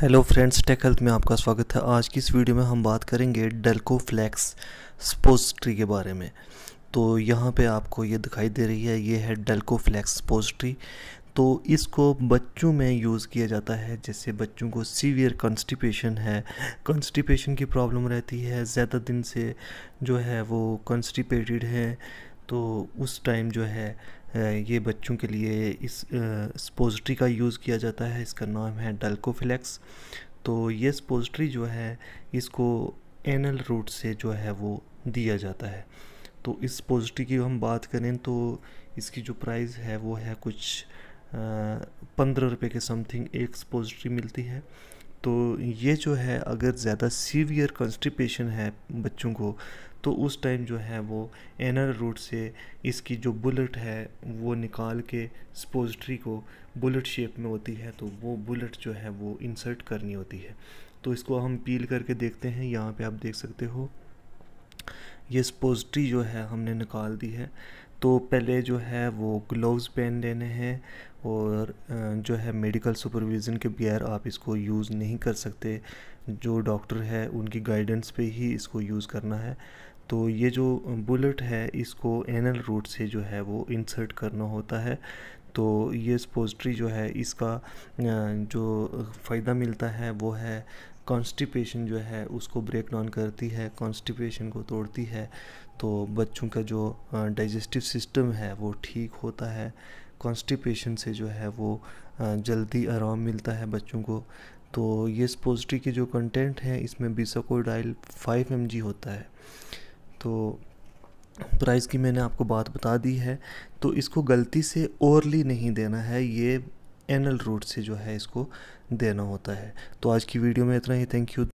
hello friends take health में आपका स्वागत है आज की इस वीडियो में हम बात करेंगे डेल्को फ्लैक्स स्पोजट्री के बारे में तो यहाँ पे आपको ये दिखाई दे रही है ये है डेल्को फ्लैक्स स्पोजट्री तो इसको बच्चों में यूज़ किया जाता है जैसे बच्चों को सीवियर कंस्टिपेशन है कंस्टिपेशन की प्रॉब्लम रहती है ज़्यादा दिन से जो है वो कॉन्स्टिपेटेड है तो उस टाइम जो है ये बच्चों के लिए इस स्पोजट्री का यूज़ किया जाता है इसका नाम है डल्कोफिलेक्स तो ये स्पोजट्री जो है इसको एनल रूट से जो है वो दिया जाता है तो इस पॉजिटिव की हम बात करें तो इसकी जो प्राइस है वो है कुछ पंद्रह रुपये के समथिंग एक पॉजिटिव मिलती है तो ये जो है अगर ज़्यादा सीवियर कंस्टिपेशन है बच्चों को तो उस टाइम जो है वो एनर रूट से इसकी जो बुलेट है वो निकाल के स्पोजट्री को बुलेट शेप में होती है तो वो बुलेट जो है वो इंसर्ट करनी होती है तो इसको हम पील करके देखते हैं यहाँ पे आप देख सकते हो ये स्पोजट्री जो है हमने निकाल दी है तो पहले जो है वो ग्लोव्स पहन लेने हैं और जो है मेडिकल सुपरविज़न के बगैर आप इसको यूज़ नहीं कर सकते जो डॉक्टर है उनकी गाइडेंस पे ही इसको यूज़ करना है तो ये जो बुलेट है इसको एनल रूट से जो है वो इंसर्ट करना होता है तो ये स्पोजट्री जो है इसका जो फ़ायदा मिलता है वो है कॉन्स्टिपेशन जो है उसको ब्रेक डाउन करती है कॉन्स्टिपेशन को तोड़ती है तो बच्चों का जो डाइजेस्टिव सिस्टम है वो ठीक होता है कॉन्स्टिपेशन से जो है वो जल्दी आराम मिलता है बच्चों को तो ये स्पोजिटी के जो कंटेंट है इसमें बिसाकोडाइल फाइव एम होता है तो प्राइस की मैंने आपको बात बता दी है तो इसको गलती से ओरली नहीं देना है ये एनल रूट से जो है इसको देना होता है तो आज की वीडियो में इतना ही थैंक यू